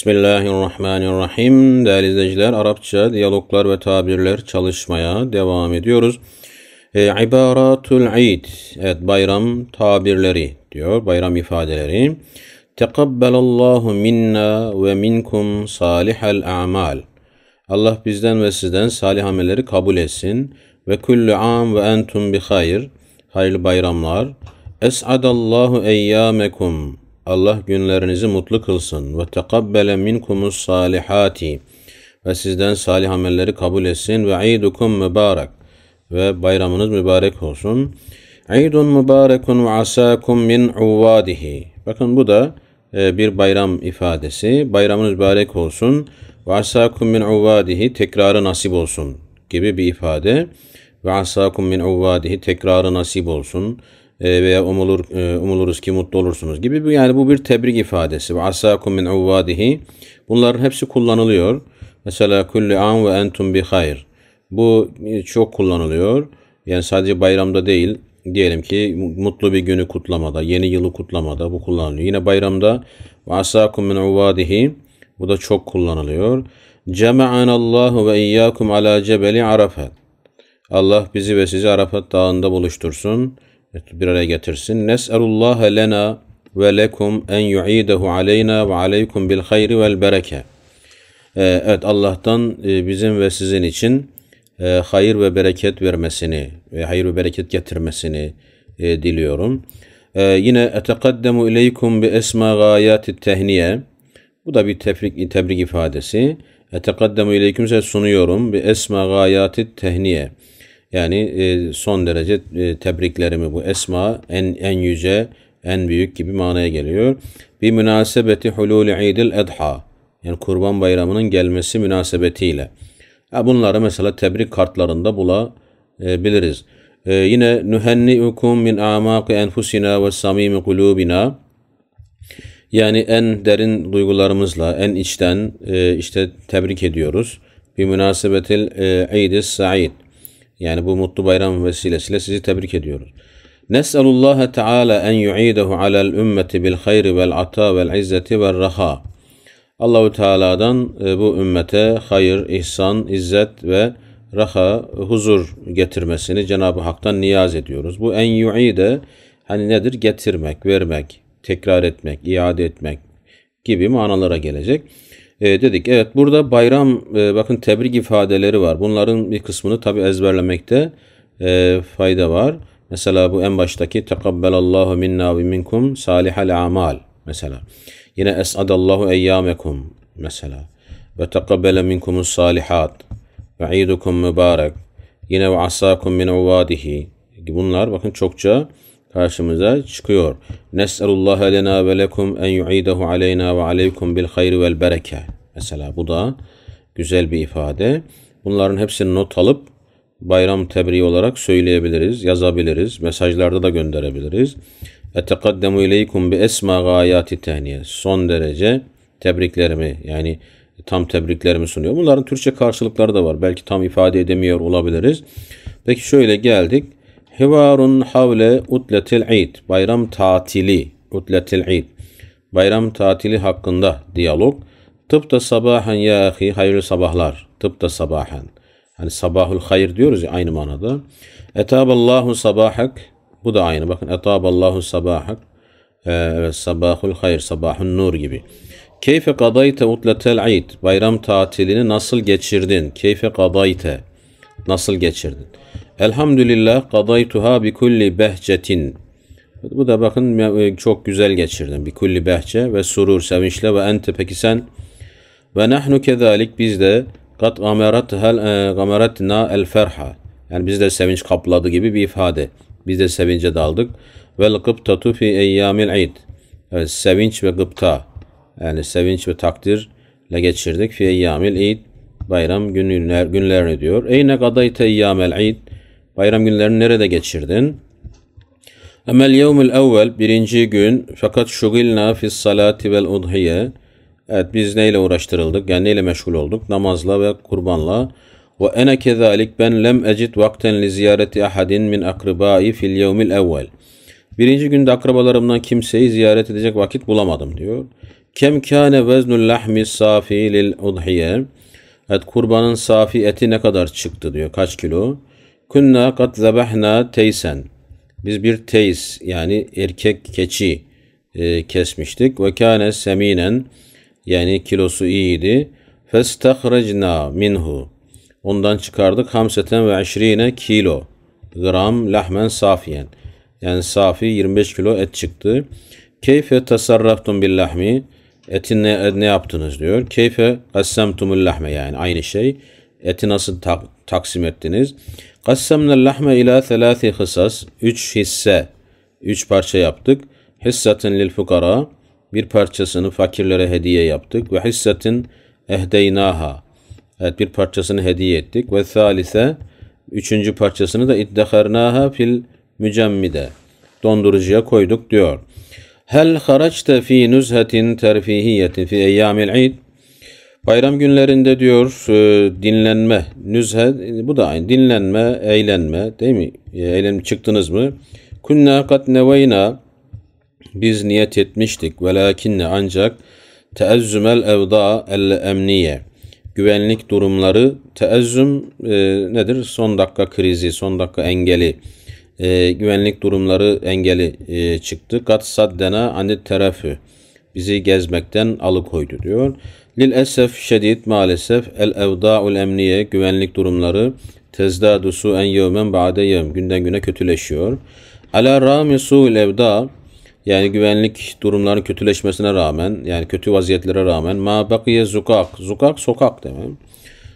Bismillahirrahmanirrahim. Değerli izleyiciler, Arapça diyaloglar ve tabirler çalışmaya devam ediyoruz. E, ibaratul id, evet bayram tabirleri diyor, bayram ifadeleri. Tekabbelallahu minna ve minkum salihal a'mal. Allah bizden ve sizden salih amelleri kabul etsin. Ve kullu am ve entum bi hayır. Hayırlı bayramlar. Es'adallahu eyyamekum. Allah günlerinizi mutlu kılsın. Ve tekabbele minkumus salihati. Ve sizden salih amelleri kabul etsin. Ve idukum mübarek. Ve bayramınız mübarek olsun. İdun mübarekun ve asakum min uvadihi. Bakın bu da e, bir bayram ifadesi. Bayramınız mübarek olsun. Ve asakum min uvadihi tekrarı nasip olsun gibi bir ifade. Ve asakum min uvadihi tekrarı nasip olsun e, veya umulur, e, umuluruz ki mutlu olursunuz gibi. Yani bu bir tebrik ifadesi. Ve asakum min uvvadihi. Bunların hepsi kullanılıyor. Mesela kulli an ve entum bi hayr. Bu e, çok kullanılıyor. Yani sadece bayramda değil. Diyelim ki mutlu bir günü kutlamada, yeni yılı kutlamada bu kullanılıyor. Yine bayramda ve asakum min uvvadihi. Bu da çok kullanılıyor. Cema'anallahu ve iyyakum ala cebeli Arafat. Allah bizi ve sizi Arafat dağında buluştursun bir araya getirsin. Nes'elullah lena ve lekum en yu'idehu aleyna ve aleykum bil hayri vel bereke. Ee, evet Allah'tan e, bizim ve sizin için e, hayır ve bereket vermesini ve hayır ve bereket getirmesini e, diliyorum. Ee, yine etekaddemu ileykum bi esma gayati tehniye. Bu da bir tebrik, tebrik ifadesi. Etekaddemu ileyküm size sunuyorum. Bi esma gayati tehniye. Yani e, son derece e, tebriklerimi bu esma en en yüce, en büyük gibi manaya geliyor. Bir münasebeti hulul idil edha. Yani kurban bayramının gelmesi münasebetiyle. Ha, bunları mesela tebrik kartlarında bulabiliriz. E, e, yine nühenni'ukum min amaq enfusina ve samimi kulubina. Yani en derin duygularımızla, en içten e, işte tebrik ediyoruz. Bir münasebetil e, idis said. Yani bu mutlu bayram vesilesiyle sizi tebrik ediyoruz. Nes'alullaha Teala en yu'idahu alel ümmeti bil hayri vel ata vel izzeti vel raha. Allahu Teala'dan e, bu ümmete hayır, ihsan, izzet ve raha, huzur getirmesini Cenab-ı Hak'tan niyaz ediyoruz. Bu en yu'ide hani nedir? Getirmek, vermek, tekrar etmek, iade etmek gibi manalara gelecek e, dedik. Evet burada bayram e, bakın tebrik ifadeleri var. Bunların bir kısmını tabi ezberlemekte e, fayda var. Mesela bu en baştaki tekabbelallahu minna ve minkum salihal amal mesela. Yine esadallahu eyyamekum mesela. Ve tekabbele minkumus salihat ve idukum mübarek. Yine ve asakum min uvadihi. Bunlar bakın çokça karşımıza çıkıyor. Nes'elullah lena ve lekum en yu'idahu aleyna ve aleykum bil hayri vel bereke. Mesela bu da güzel bir ifade. Bunların hepsini not alıp bayram tebriği olarak söyleyebiliriz, yazabiliriz, mesajlarda da gönderebiliriz. Etekaddemu ileykum bi esma gayati tehniye. Son derece tebriklerimi yani tam tebriklerimi sunuyor. Bunların Türkçe karşılıkları da var. Belki tam ifade edemiyor olabiliriz. Peki şöyle geldik. Hivarun havle utletil id. Bayram tatili. Utletil id. Bayram tatili hakkında diyalog. Tıpta sabahen ya ahi hayırlı sabahlar. Tıpta sabahen. Hani sabahul hayır diyoruz ya aynı manada. Etaballahu sabahak. Bu da aynı. Bakın etaballahu sabahak. Ee, evet sabahul hayır. Sabahun nur gibi. Keyfe kadayte utletel id. Bayram tatilini nasıl geçirdin? Keyfe kadayte. Nasıl geçirdin? Elhamdülillah kadaytuha bi kulli behçetin. Bu da bakın e, çok güzel geçirdim. Bi kulli behçe ve surur sevinçle ve ente peki sen ve nahnu kezalik biz de kat gamerat hal gameratna e, el ferha. Yani biz de sevinç kapladı gibi bir ifade. Biz de sevince daldık. Ve gıptatu fi eyyamil id. Evet, sevinç ve gıpta. Yani sevinç ve takdirle geçirdik. Fi eyyamil id. Bayram günler, günlerini diyor. Eyne kadayte eyyamel id. Bayram günlerini nerede geçirdin? Emel yevmül evvel birinci gün fakat şugilna fis salati vel udhiye. Evet biz neyle uğraştırıldık? Yani neyle meşgul olduk? Namazla ve kurbanla. Ve ene kezalik ben lem ecid vakten li ziyareti ahadin min akrabai fil yevmil evvel. Birinci günde akrabalarımdan kimseyi ziyaret edecek vakit bulamadım diyor. Kem kâne veznul lahmi safi lil udhiye. Evet kurbanın safi eti ne kadar çıktı diyor. Kaç kilo? Kunna kat zabahna teysen. Biz bir teys yani erkek keçi e, kesmiştik. Ve kâne seminen yani kilosu iyiydi. Festahrecna minhu. Ondan çıkardık hamseten ve eşrine kilo. Gram lahmen safiyen. Yani safi 25 kilo et çıktı. Keyfe tasarraftun bil lahmi. Etin ne, ne yaptınız diyor. Keyfe kassemtumul lahme yani aynı şey. Eti nasıl tak, taksim ettiniz? Kassamnel lahme ila thelâthi hısas. Üç hisse, üç parça yaptık. Hissatin lil Bir parçasını fakirlere hediye yaptık. Ve hissatin ehdeynaha. Evet bir parçasını hediye ettik. Ve thalise üçüncü parçasını da iddeharnaha fil mücemmide. Dondurucuya koyduk diyor. Hel haraçte fi nuzhetin terfihiyetin fi eyyamil id. Bayram günlerinde diyor e, dinlenme, nüzhe bu da aynı dinlenme, eğlenme değil mi? E, çıktınız mı? Kunna kat neveyna biz niyet etmiştik ve lakinne ancak teezzümel evda el emniye güvenlik durumları teezzüm e, nedir? Son dakika krizi, son dakika engeli e, güvenlik durumları engeli e, çıktı. Kat saddena anit terafü bizi gezmekten alıkoydu diyor. Lilesef şiddet maalesef el evda'ul emniye güvenlik durumları tezdadu su'en yevmen ba'de yevm günden güne kötüleşiyor. Ala rami su'il evda yani güvenlik durumlarının kötüleşmesine rağmen yani kötü vaziyetlere rağmen ma bakiye zukak zukak sokak demek.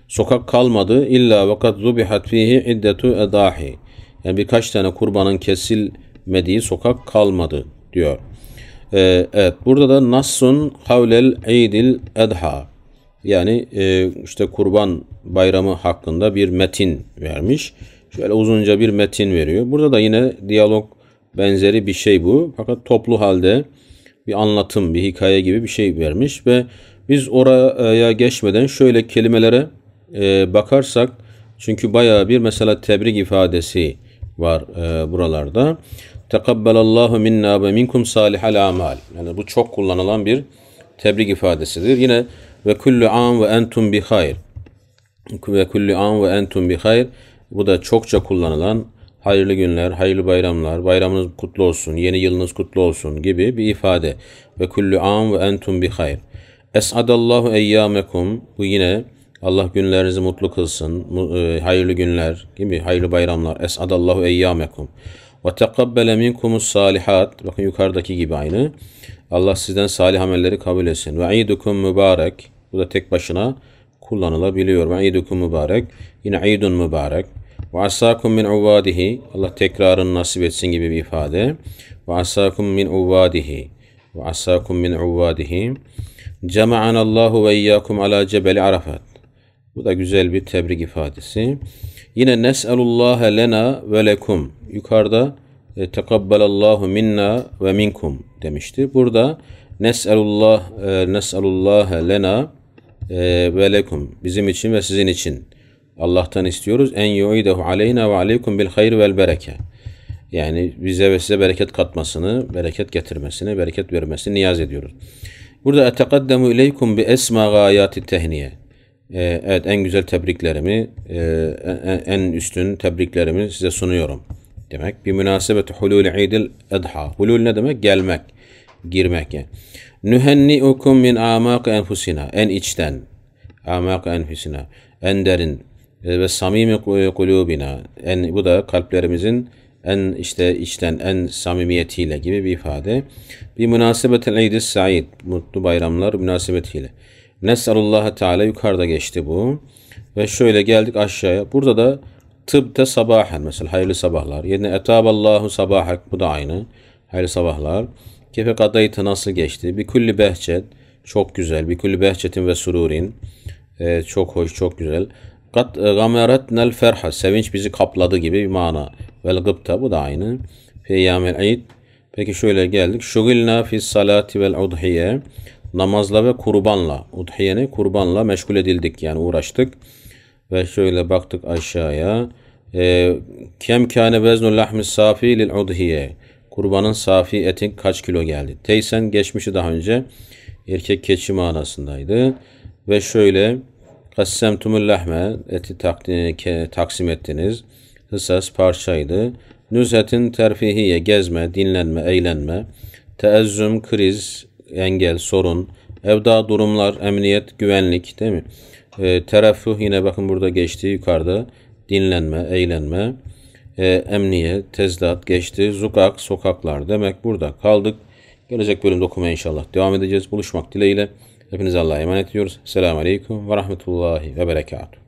Sokak kalmadı illa vakat zubihat fihi iddetu edahi. Yani birkaç tane kurbanın kesilmediği sokak kalmadı diyor. Ee, evet burada da nassun kavlel eidil edha yani e, işte kurban bayramı hakkında bir metin vermiş. Şöyle uzunca bir metin veriyor. Burada da yine diyalog benzeri bir şey bu. Fakat toplu halde bir anlatım, bir hikaye gibi bir şey vermiş ve biz oraya geçmeden şöyle kelimelere e, bakarsak çünkü bayağı bir mesela tebrik ifadesi var e, buralarda. Tekabbelallahu minna ve minkum salihal amal. Yani bu çok kullanılan bir tebrik ifadesidir. Yine ve kullu an ve entum bi hayr. Ve kullu an ve entum bi hayr. Bu da çokça kullanılan hayırlı günler, hayırlı bayramlar, bayramınız kutlu olsun, yeni yılınız kutlu olsun gibi bir ifade. Ve kullu an ve entum bi hayr. Esadallahu eyyamekum. Bu yine Allah günlerinizi mutlu kılsın. E, hayırlı günler gibi hayırlı bayramlar. Esadallahu eyyamekum. Ve tekabbele minkumus salihat. Bakın yukarıdaki gibi aynı. Allah sizden salih amelleri kabul etsin. Ve idukum mübarek. Bu da tek başına kullanılabiliyor. Ve idukum mübarek. Yine idun mübarek. Ve asakum min uvadihi. Allah tekrarını nasip etsin gibi bir ifade. Ve asakum min uvadihi. Ve asakum min uvadihi. Cema'anallahu ve iyyakum ala cebeli arafat. Bu da güzel bir tebrik ifadesi. Yine nes'elullâhe lena ve lekum. Yukarıda e, tekabbelallahu minna ve minkum demişti. Burada nes'elullah e, nes'elullâhe lena e, ve lekum. Bizim için ve sizin için. Allah'tan istiyoruz. En yu'idehu aleyna ve aleykum bil hayr vel bereke. Yani bize ve size bereket katmasını, bereket getirmesini, bereket vermesini niyaz ediyoruz. Burada etekaddemu ileykum bi esma gayati tehniye. Ee, evet en güzel tebriklerimi, e, en üstün tebriklerimi size sunuyorum demek. Bir münasebet hulul idil edha. Hulul ne demek? Gelmek, girmek yani. Nühenni'ukum min amak enfusina. En içten. Amak enfusina. En derin. Ve samimi kulubina. En, bu da kalplerimizin en işte içten en samimiyetiyle gibi bir ifade. Bir münasebetel idis said. Mutlu bayramlar münasebetiyle. Nes'alullaha Teala yukarıda geçti bu. Ve şöyle geldik aşağıya. Burada da tıbte sabahen mesela hayırlı sabahlar. Yine etaballahu sabahak bu da aynı. Hayırlı sabahlar. Kefek adayıta nasıl geçti? Bir külli behçet. Çok güzel. Bir külli behçetin ve sururin. Ee, çok hoş, çok güzel. Kat e, gamaret nel ferha. Sevinç bizi kapladı gibi bir mana. Vel gıpta bu da aynı. Feyyamel eid. Peki şöyle geldik. Şugilna fi salati vel udhiye namazla ve kurbanla, udhiyeni kurbanla meşgul edildik yani uğraştık. Ve şöyle baktık aşağıya. Ee, Kem kâne veznul lahmi safi lil udhiye. Kurbanın safi etin kaç kilo geldi? Teysen geçmişi daha önce erkek keçi manasındaydı. Ve şöyle kassemtumul lahme eti taksim ettiniz. Hısas parçaydı. Nüzhetin terfihiye gezme, dinlenme, eğlenme. Teezzüm kriz engel, sorun, evda durumlar, emniyet, güvenlik değil mi? E, ee, tereffuh yine bakın burada geçti yukarıda. Dinlenme, eğlenme, e, emniyet, tezdat geçti. Zukak, sokaklar demek burada kaldık. Gelecek bölümde okumaya inşallah devam edeceğiz. Buluşmak dileğiyle. Hepinize Allah'a emanet ediyoruz. Selamun Aleyküm ve Rahmetullahi ve Berekatuhu.